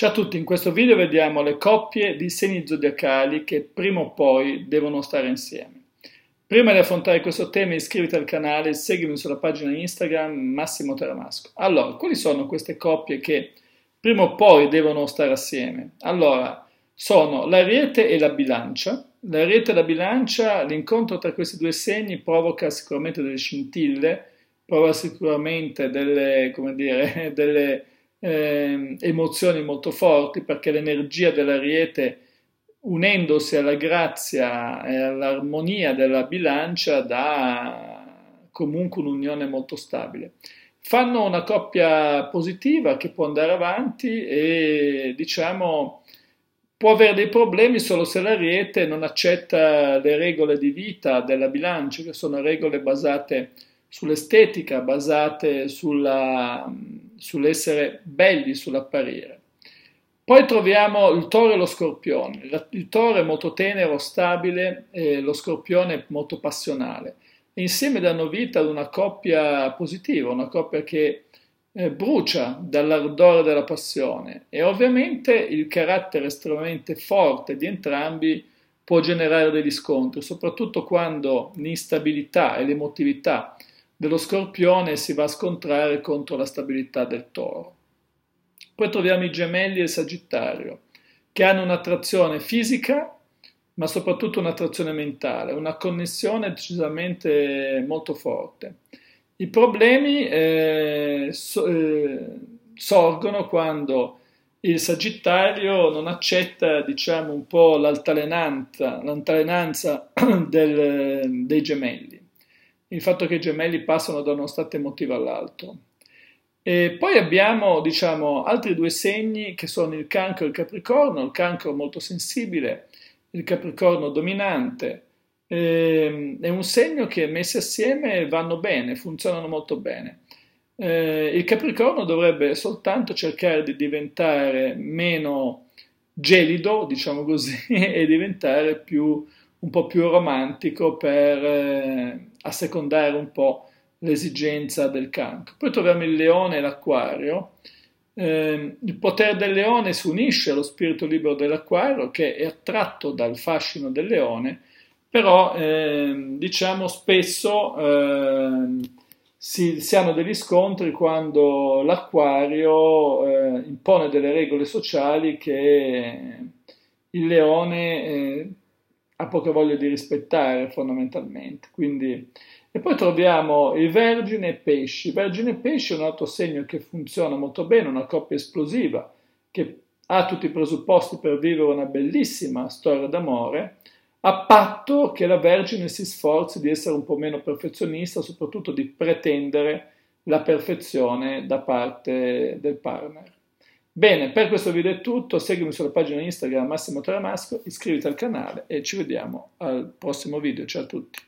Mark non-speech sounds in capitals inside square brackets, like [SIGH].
Ciao a tutti, in questo video vediamo le coppie di segni zodiacali che prima o poi devono stare insieme. Prima di affrontare questo tema iscriviti al canale, e seguimi sulla pagina Instagram Massimo Teramasco. Allora, quali sono queste coppie che prima o poi devono stare assieme? Allora, sono l'ariete e la bilancia. L'ariete e la bilancia, l'incontro tra questi due segni provoca sicuramente delle scintille, provoca sicuramente delle, come dire, [LAUGHS] delle eh, emozioni molto forti perché l'energia dell'ariete unendosi alla grazia e all'armonia della bilancia dà comunque un'unione molto stabile. Fanno una coppia positiva che può andare avanti e diciamo può avere dei problemi solo se l'ariete non accetta le regole di vita della bilancia che sono regole basate sull'estetica, basate sulla sull'essere belli, sull'apparire. Poi troviamo il toro e lo scorpione. Il toro è molto tenero, stabile, e lo scorpione è molto passionale. insieme danno vita ad una coppia positiva, una coppia che eh, brucia dall'ardore della passione. E ovviamente il carattere estremamente forte di entrambi può generare degli scontri, soprattutto quando l'instabilità e l'emotività dello scorpione si va a scontrare contro la stabilità del toro. Poi troviamo i gemelli e il sagittario, che hanno un'attrazione fisica, ma soprattutto un'attrazione mentale, una connessione decisamente molto forte. I problemi eh, so, eh, sorgono quando il Sagittario non accetta, diciamo, un po' l'altalenanza, l'altalenanza [CLEARS THROAT] del, dei gemelli il fatto che i gemelli passano da uno stato emotivo all'altro. E poi abbiamo diciamo, altri due segni che sono il cancro e il capricorno, il cancro molto sensibile, il capricorno dominante. E, ehm, è un segno che messi assieme vanno bene, funzionano molto bene. Eh, il Capricorno dovrebbe soltanto cercare di diventare meno gelido, diciamo così, [LAUGHS] e diventare più, un po' più romantico per eh, assecondare un po' l'esigenza del cancro. Poi troviamo il leone e l'acquario. Eh, il potere del leone si unisce allo spirito libero dell'acquario che è attratto dal fascino del leone, però eh, diciamo spesso eh, si, si, hanno degli scontri quando l'acquario eh, impone delle regole sociali che il leone eh, ha poca voglia di rispettare fondamentalmente. Quindi, e poi troviamo il Vergine e Pesci. Vergine e Pesci è un altro segno che funziona molto bene, una coppia esplosiva che ha tutti i presupposti per vivere una bellissima storia d'amore, a patto che la Vergine si sforzi di essere un po' meno perfezionista, soprattutto di pretendere la perfezione da parte del partner. Bene, per questo video è tutto, seguimi sulla pagina Instagram Massimo Taramasco, iscriviti al canale e ci vediamo al prossimo video, ciao a tutti.